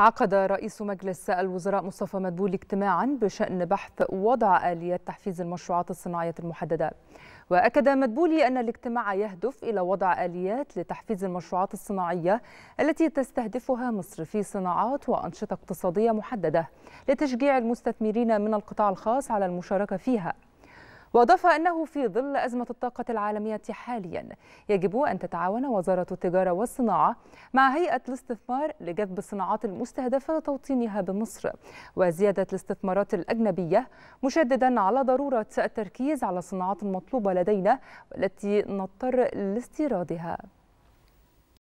عقد رئيس مجلس الوزراء مصطفى مدبول اجتماعا بشأن بحث وضع آليات تحفيز المشروعات الصناعية المحددة وأكد مدبولي أن الاجتماع يهدف إلى وضع آليات لتحفيز المشروعات الصناعية التي تستهدفها مصر في صناعات وأنشطة اقتصادية محددة لتشجيع المستثمرين من القطاع الخاص على المشاركة فيها وأضاف أنه في ظل أزمة الطاقة العالمية حاليا يجب أن تتعاون وزارة التجارة والصناعة مع هيئة الاستثمار لجذب الصناعات المستهدفة لتوطينها بمصر وزيادة الاستثمارات الأجنبية مشددا على ضرورة التركيز على الصناعات المطلوبة لدينا والتي نضطر لاستيرادها